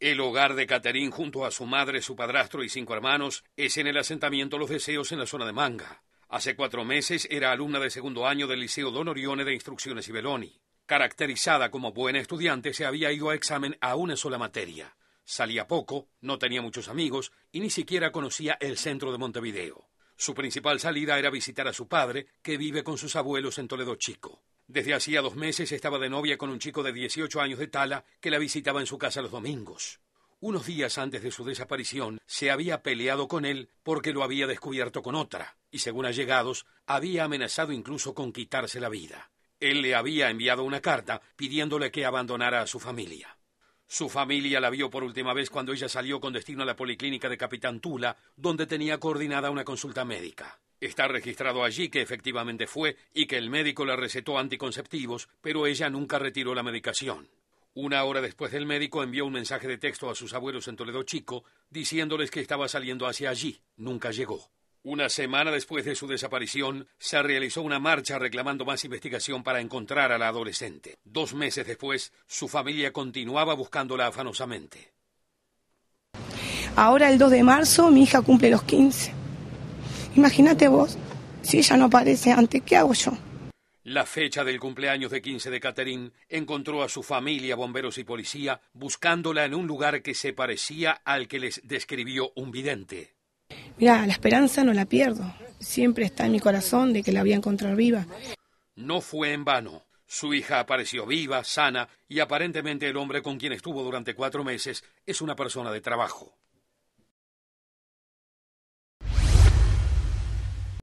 El hogar de Catherine junto a su madre, su padrastro y cinco hermanos es en el asentamiento Los Deseos en la zona de Manga. Hace cuatro meses era alumna de segundo año del Liceo Don Orione de Instrucciones y Beloni, Caracterizada como buena estudiante, se había ido a examen a una sola materia. Salía poco, no tenía muchos amigos y ni siquiera conocía el centro de Montevideo. Su principal salida era visitar a su padre, que vive con sus abuelos en Toledo Chico. Desde hacía dos meses estaba de novia con un chico de 18 años de Tala que la visitaba en su casa los domingos. Unos días antes de su desaparición se había peleado con él porque lo había descubierto con otra, y según allegados, había amenazado incluso con quitarse la vida. Él le había enviado una carta pidiéndole que abandonara a su familia. Su familia la vio por última vez cuando ella salió con destino a la policlínica de Capitán Tula, donde tenía coordinada una consulta médica. Está registrado allí que efectivamente fue y que el médico la recetó anticonceptivos, pero ella nunca retiró la medicación. Una hora después el médico envió un mensaje de texto a sus abuelos en Toledo Chico diciéndoles que estaba saliendo hacia allí. Nunca llegó. Una semana después de su desaparición, se realizó una marcha reclamando más investigación para encontrar a la adolescente. Dos meses después, su familia continuaba buscándola afanosamente. Ahora, el 2 de marzo, mi hija cumple los 15. Imagínate vos, si ella no aparece antes, ¿qué hago yo? La fecha del cumpleaños de 15 de Catherine encontró a su familia, bomberos y policía, buscándola en un lugar que se parecía al que les describió un vidente. Mira, la esperanza no la pierdo. Siempre está en mi corazón de que la voy a encontrar viva. No fue en vano. Su hija apareció viva, sana, y aparentemente el hombre con quien estuvo durante cuatro meses es una persona de trabajo.